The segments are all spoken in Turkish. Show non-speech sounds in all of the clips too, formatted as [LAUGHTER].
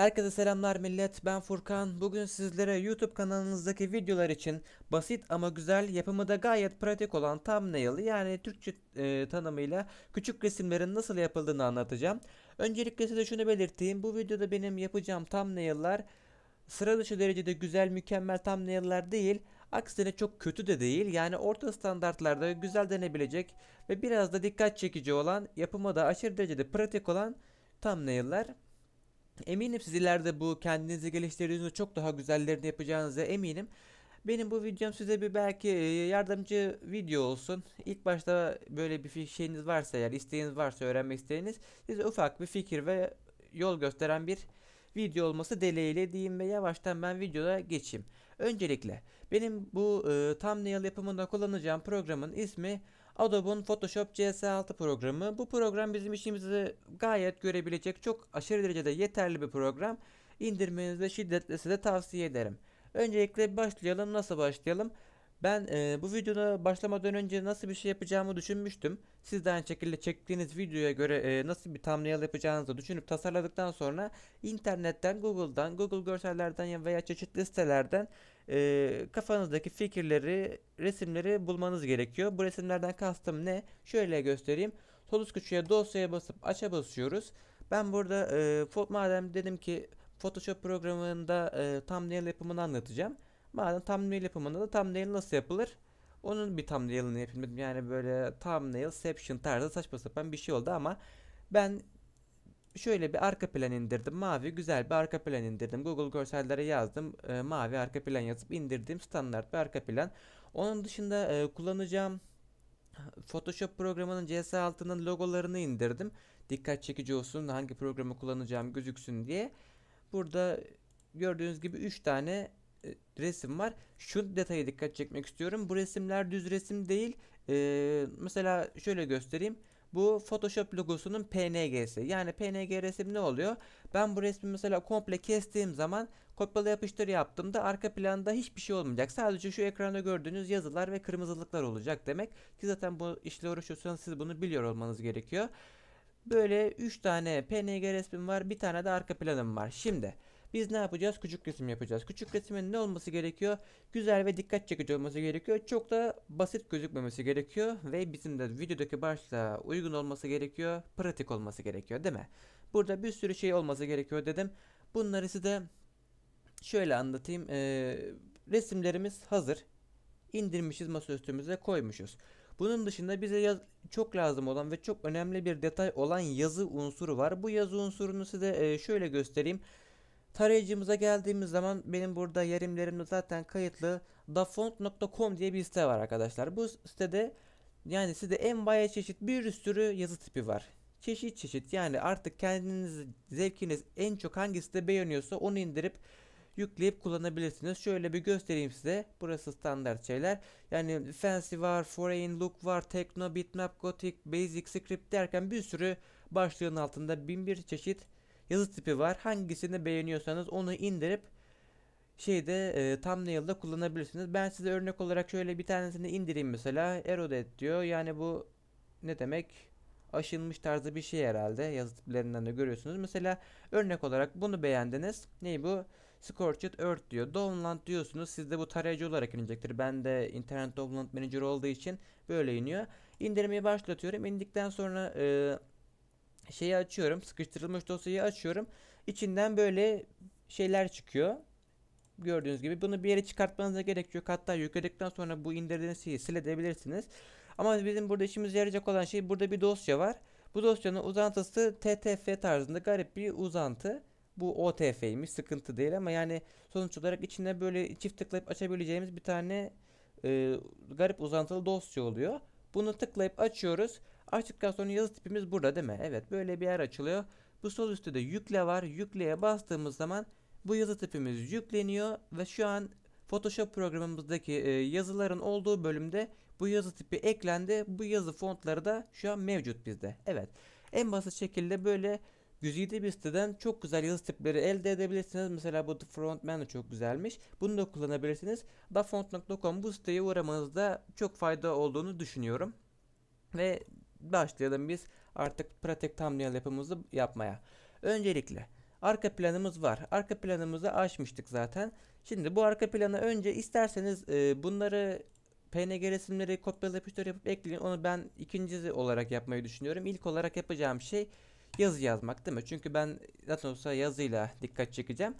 Herkese selamlar millet ben Furkan. Bugün sizlere YouTube kanalınızdaki videolar için basit ama güzel yapımı da gayet pratik olan thumbnail yani Türkçe e, tanımıyla küçük resimlerin nasıl yapıldığını anlatacağım. Öncelikle size şunu belirteyim bu videoda benim yapacağım thumbnail'lar sıra dışı derecede güzel mükemmel thumbnail'lar değil aksine çok kötü de değil yani orta standartlarda güzel denebilecek ve biraz da dikkat çekici olan yapımı da aşırı derecede pratik olan thumbnail'lar. Eminim siz ileride bu kendinizi geliştirdiğinizde çok daha güzellerini yapacağınıza eminim. Benim bu videom size bir belki e, yardımcı video olsun. İlk başta böyle bir şeyiniz varsa eğer isteğiniz varsa öğrenmek isteğiniz size ufak bir fikir ve yol gösteren bir video olması dileğiyle diyeyim ve yavaştan ben videoda geçeyim. Öncelikle benim bu e, thumbnail yapımında kullanacağım programın ismi Adobe'un Photoshop CS6 programı. Bu program bizim işimizi gayet görebilecek çok aşırı derecede yeterli bir program. İndirmenizi şiddetle size tavsiye ederim. Öncelikle başlayalım. Nasıl başlayalım? Ben e, bu videoda başlamadan önce nasıl bir şey yapacağımı düşünmüştüm. Siz de aynı şekilde çektiğiniz videoya göre e, nasıl bir thumbnail yapacağınızı düşünüp tasarladıktan sonra internetten, Google'dan, Google görsellerden veya çeşitli sitelerden e, kafanızdaki fikirleri, resimleri bulmanız gerekiyor. Bu resimlerden kastım ne? Şöyle göstereyim. Sol üst köşeye dosyaya basıp aça basıyoruz. Ben burada e, madem dedim ki Photoshop programında e, thumbnail yapımını anlatacağım. Madem thumbnail yapımında da thumbnail nasıl yapılır? Onun bir thumbnail'ını yapayım Yani böyle thumbnail, section tarzı saçma sapan bir şey oldu ama ben şöyle bir arka plan indirdim. Mavi güzel bir arka plan indirdim. Google görsellere yazdım. E, mavi arka plan yazıp indirdiğim standart bir arka plan. Onun dışında e, kullanacağım Photoshop programının CS altının logolarını indirdim. Dikkat çekici olsun hangi programı kullanacağım gözüksün diye. Burada gördüğünüz gibi 3 tane e, resim var. Şu detaya dikkat çekmek istiyorum. Bu resimler düz resim değil. Ee, mesela şöyle göstereyim. Bu Photoshop logosunun PNG'si. Yani PNG resim ne oluyor? Ben bu resmi mesela komple kestiğim zaman kopyala yapıştır yaptığımda arka planda hiçbir şey olmayacak. Sadece şu ekranda gördüğünüz yazılar ve kırmızılıklar olacak demek. Ki zaten bu işle uğraşıyorsanız siz bunu biliyor olmanız gerekiyor. Böyle 3 tane PNG resmim var. Bir tane de arka planım var. Şimdi... Biz ne yapacağız? Küçük resim yapacağız. Küçük resmin ne olması gerekiyor? Güzel ve dikkat çekici olması gerekiyor. Çok da basit gözükmemesi gerekiyor. Ve bizim de videodaki başlığa uygun olması gerekiyor. Pratik olması gerekiyor değil mi? Burada bir sürü şey olması gerekiyor dedim. Bunları size şöyle anlatayım. Ee, resimlerimiz hazır. İndirmişiz masaüstümüze koymuşuz. Bunun dışında bize yaz çok lazım olan ve çok önemli bir detay olan yazı unsuru var. Bu yazı unsurunu size e, şöyle göstereyim. Tarayıcımıza geldiğimiz zaman benim burada yerimlerimde zaten kayıtlı dafont.com diye bir site var arkadaşlar. Bu sitede yani size en baya çeşit bir sürü yazı tipi var. Çeşit çeşit yani artık kendiniz zevkiniz en çok hangisi de beğeniyorsa onu indirip yükleyip kullanabilirsiniz. Şöyle bir göstereyim size. Burası standart şeyler. Yani fancy var, foreign look var, techno, bitmap, gothic, basic, script derken bir sürü başlığın altında bin bir çeşit yazı tipi var. Hangisini beğeniyorsanız onu indirip şeyde e, thumbnail'da kullanabilirsiniz. Ben size örnek olarak şöyle bir tanesini indireyim mesela. Erodate diyor. Yani bu ne demek? Aşınmış tarzı bir şey herhalde. Yazı tiplerinden de görüyorsunuz. Mesela örnek olarak bunu beğendiniz. Ney bu? Scorched Earth diyor. Downland diyorsunuz. Sizde bu tarayıcı olarak inecektir. Ben de internet download manager olduğu için böyle iniyor. İndirmeyi başlatıyorum. İndikten sonra e, şeyi açıyorum. Sıkıştırılmış dosyayı açıyorum. İçinden böyle şeyler çıkıyor. Gördüğünüz gibi bunu bir yere çıkartmanıza gerek yok. Hatta yükledikten sonra bu indirdiğiniz şeyi silebilirsiniz. Ama bizim burada işimize yarayacak olan şey burada bir dosya var. Bu dosyanın uzantısı TTF tarzında garip bir uzantı. Bu OTF'ymiş sıkıntı değil ama yani sonuç olarak içinde böyle çift tıklayıp açabileceğimiz bir tane e, garip uzantılı dosya oluyor. Bunu tıklayıp açıyoruz. Açtıktan sonra yazı tipimiz burada değil mi? Evet böyle bir yer açılıyor. Bu sol üstte de yükle var. Yükleye bastığımız zaman bu yazı tipimiz yükleniyor ve şu an Photoshop programımızdaki e, yazıların olduğu bölümde bu yazı tipi eklendi. Bu yazı fontları da şu an mevcut bizde. Evet. En basit şekilde böyle güzide bir siteden çok güzel yazı tipleri elde edebilirsiniz. Mesela bu Frontman çok güzelmiş. Bunu da kullanabilirsiniz. Dafont.com bu siteye uğramanızda çok fayda olduğunu düşünüyorum. Ve başlayalım biz artık pratik thumbnail yapımızı yapmaya. Öncelikle arka planımız var. Arka planımızı açmıştık zaten. Şimdi bu arka planı önce isterseniz e, bunları PNG resimleri kopyala yapıştır yapıp ekleyin. Onu ben ikinci olarak yapmayı düşünüyorum. İlk olarak yapacağım şey yazı yazmak değil mi? Çünkü ben zaten olsa yazıyla dikkat çekeceğim.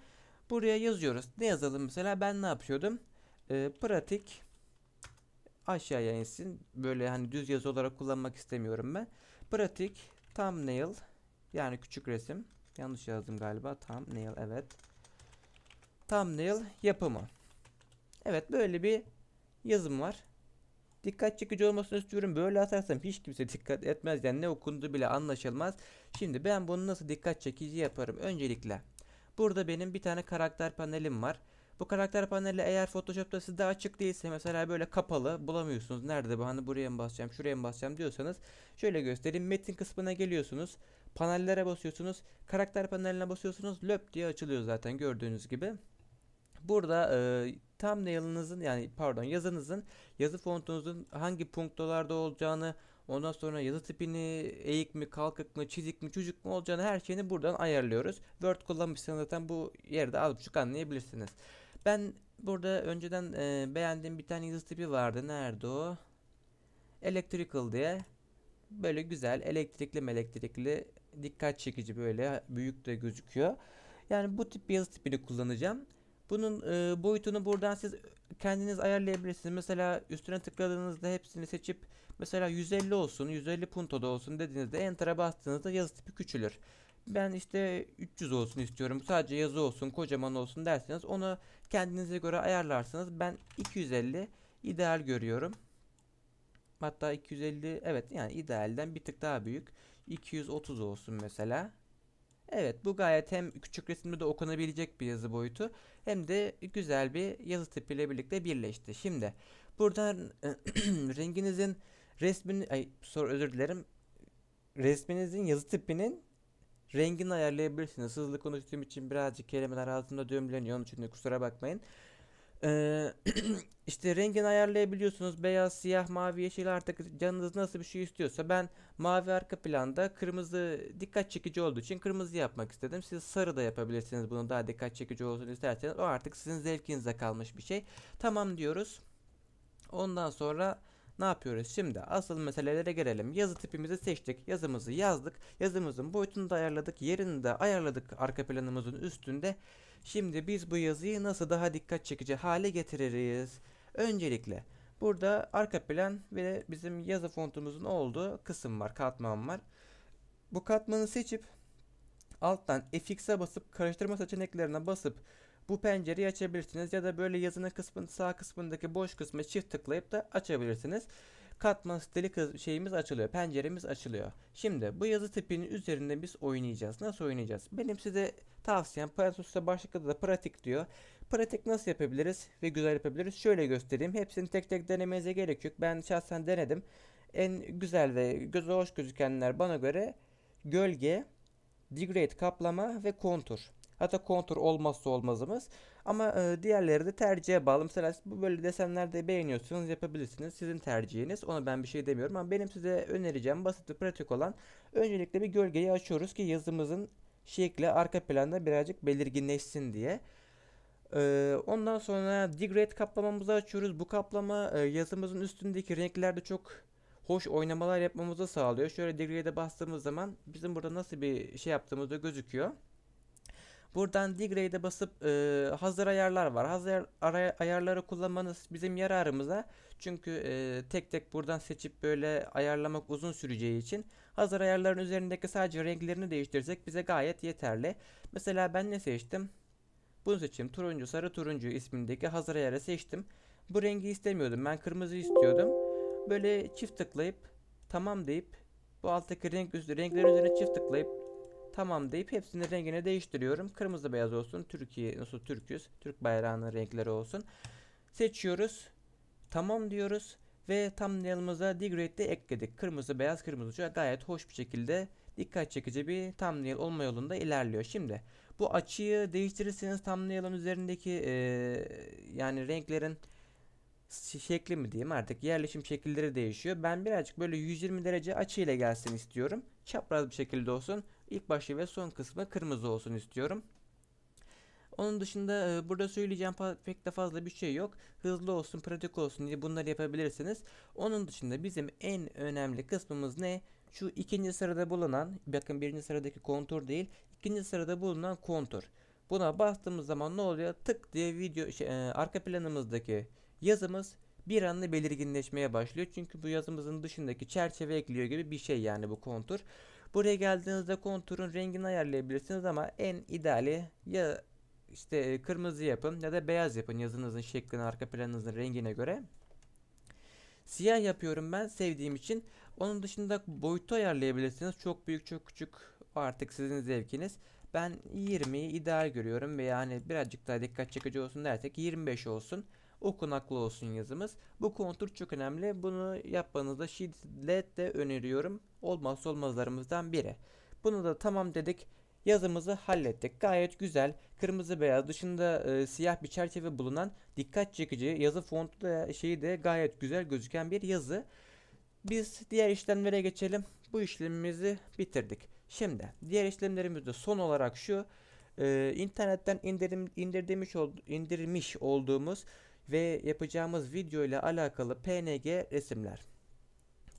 Buraya yazıyoruz. Ne yazalım mesela? Ben ne yapıyordum? E, pratik aşağıya insin. Böyle hani düz yazı olarak kullanmak istemiyorum ben. Pratik thumbnail yani küçük resim. Yanlış yazdım galiba. Thumbnail evet. Thumbnail yapımı. Evet böyle bir yazım var. Dikkat çekici olmasını istiyorum. Böyle atarsam hiç kimse dikkat etmez. Yani ne okundu bile anlaşılmaz. Şimdi ben bunu nasıl dikkat çekici yaparım? Öncelikle burada benim bir tane karakter panelim var. Bu karakter paneli eğer Photoshop'ta sizde açık değilse mesela böyle kapalı bulamıyorsunuz. Nerede bu hani buraya mı basacağım şuraya mı basacağım diyorsanız şöyle göstereyim. Metin kısmına geliyorsunuz. Panellere basıyorsunuz. Karakter paneline basıyorsunuz. Löp diye açılıyor zaten gördüğünüz gibi. Burada e, thumbnail'ınızın yani pardon yazınızın yazı fontunuzun hangi punktolarda olacağını ondan sonra yazı tipini eğik mi kalkık mı çizik mi çocuk mu olacağını her şeyini buradan ayarlıyoruz. Word kullanmışsanız zaten bu yerde az buçuk anlayabilirsiniz. Ben burada önceden e, beğendiğim bir tane yazı tipi vardı. Nerede o? Electrical diye. Böyle güzel elektrikli melektrikli dikkat çekici böyle büyük de gözüküyor. Yani bu tip bir yazı tipini kullanacağım. Bunun e, boyutunu buradan siz kendiniz ayarlayabilirsiniz. Mesela üstüne tıkladığınızda hepsini seçip mesela 150 olsun, 150 puntoda olsun dediğinizde enter'a bastığınızda yazı tipi küçülür. Ben işte 300 olsun istiyorum. Sadece yazı olsun, kocaman olsun derseniz onu Kendinize göre ayarlarsanız ben 250 ideal görüyorum. Hatta 250 evet yani idealden bir tık daha büyük. 230 olsun mesela. Evet bu gayet hem küçük resimde de okunabilecek bir yazı boyutu hem de güzel bir yazı tipiyle birlikte birleşti. Şimdi buradan [CLEARS THROAT] renginizin resmini ay sor özür dilerim. Resminizin yazı tipinin Rengini ayarlayabilirsiniz. Hızlı konuştuğum için birazcık kelimeler altında düğümleniyor. Onun için de kusura bakmayın. Ee, [CLEARS THROAT] işte rengini ayarlayabiliyorsunuz. Beyaz, siyah, mavi, yeşil artık canınız nasıl bir şey istiyorsa. Ben mavi arka planda kırmızı dikkat çekici olduğu için kırmızı yapmak istedim. Siz sarı da yapabilirsiniz. Bunu daha dikkat çekici olsun isterseniz. O artık sizin zevkinize kalmış bir şey. Tamam diyoruz. Ondan sonra ne yapıyoruz? Şimdi asıl meselelere gelelim. Yazı tipimizi seçtik. Yazımızı yazdık. Yazımızın boyutunu da ayarladık. Yerini de ayarladık arka planımızın üstünde. Şimdi biz bu yazıyı nasıl daha dikkat çekici hale getiririz? Öncelikle burada arka plan ve bizim yazı fontumuzun olduğu kısım var. Katman var. Bu katmanı seçip alttan FX'e basıp karıştırma seçeneklerine basıp bu pencereyi açabilirsiniz ya da böyle yazının kısmın sağ kısmındaki boş kısmı çift tıklayıp da açabilirsiniz. Katman stili şeyimiz açılıyor. Penceremiz açılıyor. Şimdi bu yazı tipinin üzerinde biz oynayacağız. Nasıl oynayacağız? Benim size tavsiyem Parasus'ta başlıkta da pratik diyor. Pratik nasıl yapabiliriz ve güzel yapabiliriz? Şöyle göstereyim. Hepsini tek tek denemenize gerek yok. Ben şahsen denedim. En güzel ve göze hoş gözükenler bana göre gölge, degrade kaplama ve kontur. Hatta kontur olmazsa olmazımız. Ama e, diğerleri de tercihe bağlı. Mesela bu böyle desenlerde beğeniyorsunuz yapabilirsiniz. Sizin tercihiniz. Ona ben bir şey demiyorum ama benim size önereceğim basit ve pratik olan öncelikle bir gölgeyi açıyoruz ki yazımızın şekli arka planda birazcık belirginleşsin diye. E, ondan sonra degrade kaplamamızı açıyoruz. Bu kaplama e, yazımızın üstündeki renklerde çok hoş oynamalar yapmamızı sağlıyor. Şöyle degrade'e bastığımız zaman bizim burada nasıl bir şey yaptığımızda gözüküyor. Buradan degrade'e basıp e, hazır ayarlar var. Hazır ara, ayarları kullanmanız bizim yararımıza. Çünkü e, tek tek buradan seçip böyle ayarlamak uzun süreceği için hazır ayarların üzerindeki sadece renklerini değiştirsek bize gayet yeterli. Mesela ben ne seçtim? Bunu seçtim. Turuncu, sarı turuncu ismindeki hazır ayarı seçtim. Bu rengi istemiyordum. Ben kırmızı istiyordum. Böyle çift tıklayıp tamam deyip bu alttaki renk üstü renkler üzerine çift tıklayıp Tamam deyip hepsini rengini değiştiriyorum. Kırmızı beyaz olsun. Türkiye nasıl Türküz. Türk bayrağının renkleri olsun. Seçiyoruz. Tamam diyoruz. Ve thumbnail'ımıza degrade ekledik. Kırmızı beyaz kırmızı gayet hoş bir şekilde dikkat çekici bir thumbnail olma yolunda ilerliyor. Şimdi bu açıyı değiştirirseniz thumbnail'ın üzerindeki ee, yani renklerin şekli mi diyeyim artık yerleşim şekilleri değişiyor. Ben birazcık böyle 120 derece açıyla gelsin istiyorum. Çapraz bir şekilde olsun. İlk başı ve son kısmı kırmızı olsun istiyorum. Onun dışında e, burada söyleyeceğim pek de fazla bir şey yok. Hızlı olsun, pratik olsun diye bunları yapabilirsiniz. Onun dışında bizim en önemli kısmımız ne? Şu ikinci sırada bulunan, bakın birinci sıradaki kontur değil, ikinci sırada bulunan kontur. Buna bastığımız zaman ne oluyor? Tık diye video şey, e, arka planımızdaki Yazımız bir anlı belirginleşmeye başlıyor. Çünkü bu yazımızın dışındaki çerçeve ekliyor gibi bir şey yani bu kontur. Buraya geldiğinizde konturun rengini ayarlayabilirsiniz ama en ideali ya işte e, kırmızı yapın ya da beyaz yapın yazınızın şeklini arka planınızın rengine göre. Siyah yapıyorum ben sevdiğim için. Onun dışında boyutu ayarlayabilirsiniz. Çok büyük çok küçük artık sizin zevkiniz. Ben 20'yi ideal görüyorum ve yani birazcık daha dikkat çekici olsun dersek 25 olsun okunaklı olsun yazımız. Bu kontur çok önemli. Bunu yapmanızda şiddetle öneriyorum. Olmazsa olmazlarımızdan biri. Bunu da tamam dedik. Yazımızı hallettik. Gayet güzel. Kırmızı beyaz dışında e, siyah bir çerçeve bulunan dikkat çekici yazı fontu da şeyi de gayet güzel gözüken bir yazı. Biz diğer işlemlere geçelim. Bu işlemimizi bitirdik. Şimdi diğer işlemlerimizde son olarak şu e, internetten indirim, indirmiş, indirmiş olduğumuz ve yapacağımız video ile alakalı PNG resimler.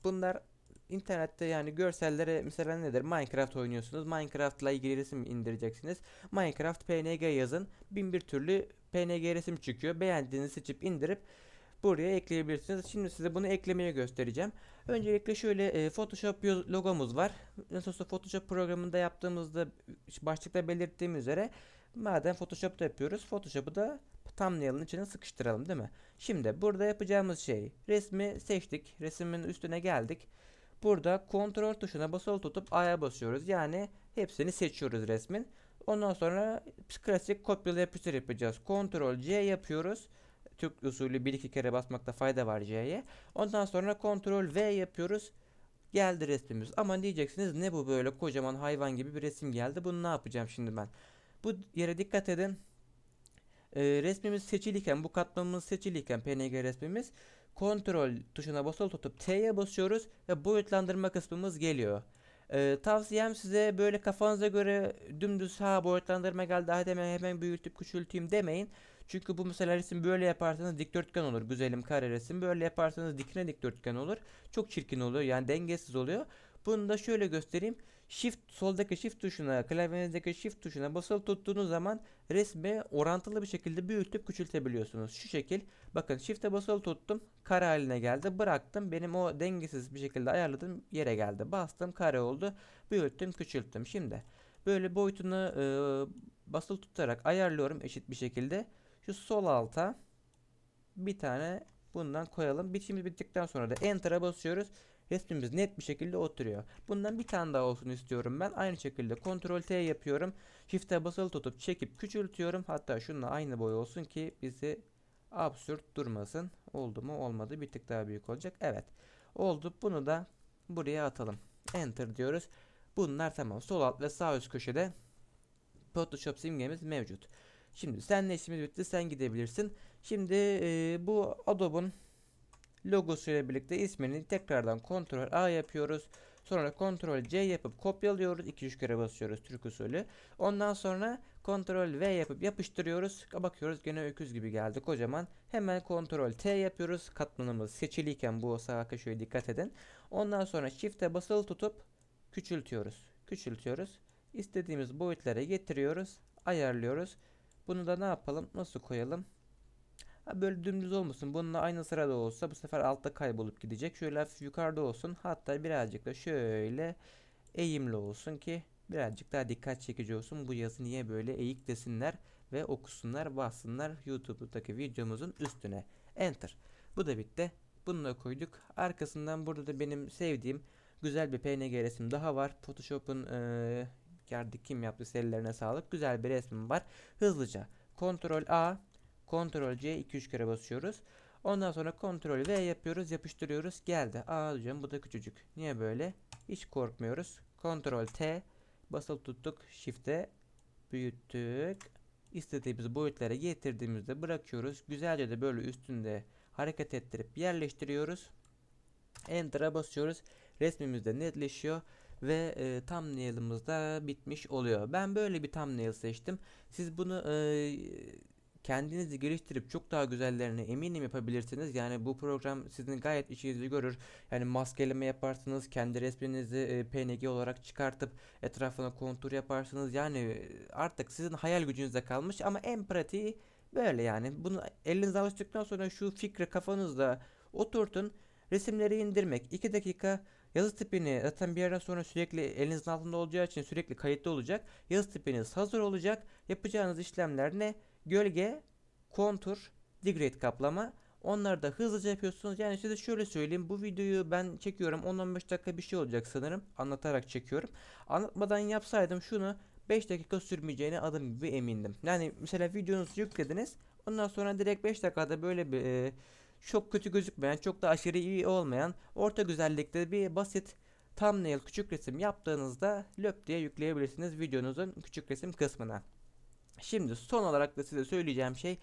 Bunlar internette yani görsellere mesela nedir? Minecraft oynuyorsunuz. Minecraft ile ilgili resim indireceksiniz. Minecraft PNG yazın. Bin bir türlü PNG resim çıkıyor. Beğendiğinizi seçip indirip buraya ekleyebilirsiniz. Şimdi size bunu eklemeyi göstereceğim. Öncelikle şöyle e, Photoshop logomuz var. Nasıl olsa Photoshop programında yaptığımızda başlıkta belirttiğim üzere Madem Photoshop'ta yapıyoruz. Photoshop'u da thumbnail'ın içine sıkıştıralım değil mi? Şimdi burada yapacağımız şey resmi seçtik. resmin üstüne geldik. Burada kontrol tuşuna basılı tutup A'ya basıyoruz. Yani hepsini seçiyoruz resmin. Ondan sonra klasik kopyala yapıştır yapacağız. Ctrl C yapıyoruz. Türk usulü bir iki kere basmakta fayda var C'ye. Ondan sonra Ctrl V yapıyoruz. Geldi resmimiz. Ama diyeceksiniz ne bu böyle kocaman hayvan gibi bir resim geldi. Bunu ne yapacağım şimdi ben? Bu yere dikkat edin. E, resmimiz seçiliyken, bu katmanımız seçiliyken PNG resmimiz kontrol tuşuna basılı tutup T'ye basıyoruz ve boyutlandırma kısmımız geliyor. Ee, tavsiyem size böyle kafanıza göre dümdüz ha boyutlandırma geldi hadi hemen, hemen büyütüp küçülteyim demeyin. Çünkü bu mesela resim böyle yaparsanız dikdörtgen olur. Güzelim kare resim böyle yaparsanız dikine dikdörtgen olur. Çok çirkin oluyor yani dengesiz oluyor. Bunu da şöyle göstereyim. Shift soldaki shift tuşuna klavyenizdeki shift tuşuna basılı tuttuğunuz zaman resmi orantılı bir şekilde büyütüp küçültebiliyorsunuz. Şu şekil bakın shift'e basılı tuttum kare haline geldi bıraktım benim o dengesiz bir şekilde ayarladığım yere geldi. Bastım kare oldu büyüttüm küçülttüm şimdi böyle boyutunu e, basılı tutarak ayarlıyorum eşit bir şekilde. Şu sol alta bir tane bundan koyalım. Bitişimiz bittikten sonra da enter'a basıyoruz. Resmimiz net bir şekilde oturuyor. Bundan bir tane daha olsun istiyorum ben. Aynı şekilde Ctrl T yapıyorum. Shift'e basılı tutup çekip küçültüyorum. Hatta şununla aynı boy olsun ki bizi absürt durmasın. Oldu mu olmadı bir tık daha büyük olacak. Evet oldu bunu da buraya atalım. Enter diyoruz. Bunlar tamam sol alt ve sağ üst köşede Photoshop simgemiz mevcut. Şimdi sen ne işimiz bitti sen gidebilirsin. Şimdi e, bu Adobe'un logosuyla birlikte ismini tekrardan kontrol A yapıyoruz. Sonra kontrol C yapıp kopyalıyoruz. 2-3 kere basıyoruz Türk usulü. Ondan sonra kontrol V yapıp yapıştırıyoruz. Bakıyoruz gene öküz gibi geldi kocaman. Hemen kontrol T yapıyoruz. Katmanımız seçiliyken bu sağa köşeye dikkat edin. Ondan sonra shift'e basılı tutup küçültüyoruz. Küçültüyoruz. İstediğimiz boyutlara getiriyoruz. Ayarlıyoruz. Bunu da ne yapalım? Nasıl koyalım? Böyle dümdüz olmasın. Bununla aynı sırada olsa bu sefer altta kaybolup gidecek. Şöyle hafif yukarıda olsun. Hatta birazcık da şöyle eğimli olsun ki birazcık daha dikkat çekici olsun. Bu yazı niye böyle eğik desinler ve okusunlar bassınlar YouTube'daki videomuzun üstüne. Enter. Bu da bitti. Bununla koyduk. Arkasından burada da benim sevdiğim güzel bir PNG resim daha var. Photoshop'un ee, kim yaptı serilerine sağlık. Güzel bir resmim var. Hızlıca. Ctrl A Ctrl C 2-3 kere basıyoruz. Ondan sonra Ctrl V yapıyoruz. Yapıştırıyoruz. Geldi. Aa hocam bu da küçücük. Niye böyle? Hiç korkmuyoruz. Ctrl T basılı tuttuk. Shift'e büyüttük. İstediğimiz boyutlara getirdiğimizde bırakıyoruz. Güzelce de böyle üstünde hareket ettirip yerleştiriyoruz. Enter'a basıyoruz. Resmimiz de netleşiyor ve e, thumbnail'ımız da bitmiş oluyor. Ben böyle bir thumbnail seçtim. Siz bunu e, kendinizi geliştirip çok daha güzellerini eminim yapabilirsiniz. Yani bu program sizin gayet işinizi görür. Yani maskeleme yaparsınız, kendi resminizi e, PNG olarak çıkartıp etrafına kontur yaparsınız. Yani e, artık sizin hayal gücünüzde kalmış ama en pratiği böyle yani. Bunu elinize alıştıktan sonra şu fikri kafanızda oturtun. Resimleri indirmek 2 dakika Yazı tipini zaten bir ara sonra sürekli elinizin altında olacağı için sürekli kayıtlı olacak. Yazı tipiniz hazır olacak. Yapacağınız işlemler ne? gölge, kontur, degrade kaplama. Onları da hızlıca yapıyorsunuz. Yani size şöyle söyleyeyim. Bu videoyu ben çekiyorum. 10-15 dakika bir şey olacak sanırım. Anlatarak çekiyorum. Anlatmadan yapsaydım şunu 5 dakika sürmeyeceğine adım gibi emindim. Yani mesela videonuzu yüklediniz. Ondan sonra direkt 5 dakikada böyle bir e, çok kötü gözükmeyen, çok da aşırı iyi olmayan, orta güzellikte bir basit thumbnail küçük resim yaptığınızda löp diye yükleyebilirsiniz videonuzun küçük resim kısmına. Şimdi son olarak da size söyleyeceğim şey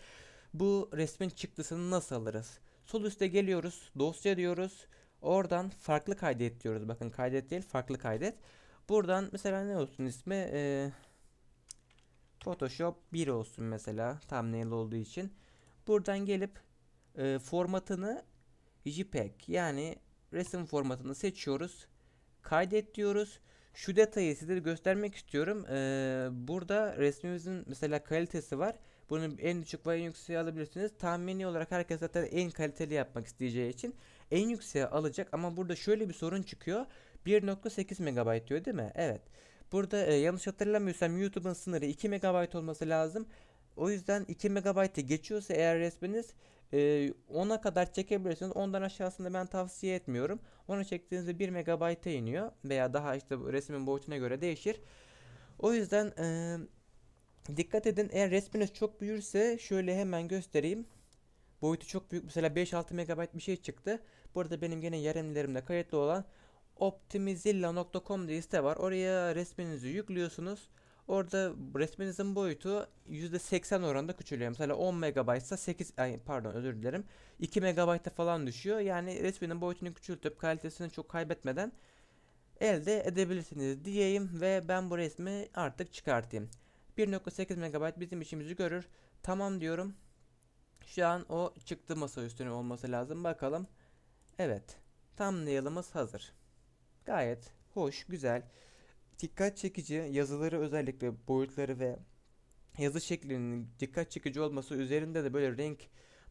bu resmin çıktısını nasıl alırız? Sol üste geliyoruz, dosya diyoruz. Oradan farklı kaydet diyoruz. Bakın kaydet değil, farklı kaydet. Buradan mesela ne olsun ismi? Ee, Photoshop 1 olsun mesela thumbnail olduğu için. Buradan gelip e, formatını JPEG yani resim formatını seçiyoruz. Kaydet diyoruz şu detayı size göstermek istiyorum. Ee, burada resmimizin mesela kalitesi var. Bunun en düşük ve en yükseğe alabilirsiniz. Tahmini olarak herkes zaten en kaliteli yapmak isteyeceği için en yükseğe alacak. Ama burada şöyle bir sorun çıkıyor. 1.8 MB diyor değil mi? Evet. Burada e, yanlış hatırlamıyorsam YouTube'un sınırı 2 MB olması lazım. O yüzden 2 MB'i geçiyorsa eğer resminiz e, 10'a kadar çekebilirsiniz. Ondan aşağısında ben tavsiye etmiyorum. Onu çektiğinizde 1 MB'a iniyor veya daha işte resmin boyutuna göre değişir. O yüzden e, dikkat edin eğer resminiz çok büyürse şöyle hemen göstereyim. Boyutu çok büyük mesela 5-6 MB bir şey çıktı. Burada benim gene yerimlerimde kayıtlı olan optimizilla.com diye site var. Oraya resminizi yüklüyorsunuz. Orada resminizin boyutu %80 oranda küçülüyor. Mesela 10 MB ise 8 ay pardon özür dilerim. 2 MB'da falan düşüyor. Yani resminin boyutunu küçültüp kalitesini çok kaybetmeden elde edebilirsiniz diyeyim ve ben bu resmi artık çıkartayım. 1.8 MB bizim işimizi görür. Tamam diyorum. Şu an o çıktı masa üstüne olması lazım. Bakalım. Evet. Thumbnail'ımız hazır. Gayet hoş, güzel dikkat çekici yazıları özellikle boyutları ve yazı şeklinin dikkat çekici olması üzerinde de böyle renk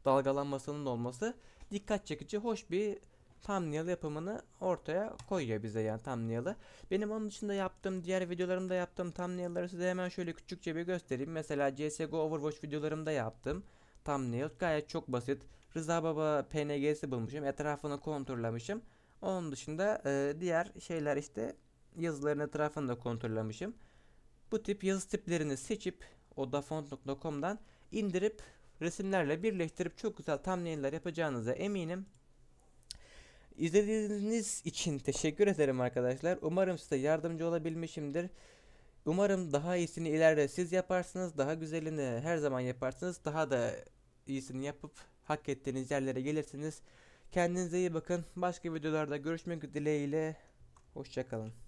dalgalanmasının olması dikkat çekici hoş bir thumbnail yapımını ortaya koyuyor bize yani thumbnail'ı. Benim onun dışında yaptığım diğer videolarımda yaptığım thumbnail'ları size hemen şöyle küçükçe bir göstereyim. Mesela CSGO Overwatch videolarımda yaptım. Thumbnail gayet çok basit. Rıza Baba PNG'si bulmuşum. Etrafını konturlamışım. Onun dışında e, diğer şeyler işte yazıların etrafını da kontrollamışım. Bu tip yazı tiplerini seçip odafont.com'dan indirip resimlerle birleştirip çok güzel thumbnail'ler yapacağınıza eminim. İzlediğiniz için teşekkür ederim arkadaşlar. Umarım size yardımcı olabilmişimdir. Umarım daha iyisini ileride siz yaparsınız. Daha güzelini her zaman yaparsınız. Daha da iyisini yapıp hak ettiğiniz yerlere gelirsiniz. Kendinize iyi bakın. Başka videolarda görüşmek dileğiyle. Hoşçakalın.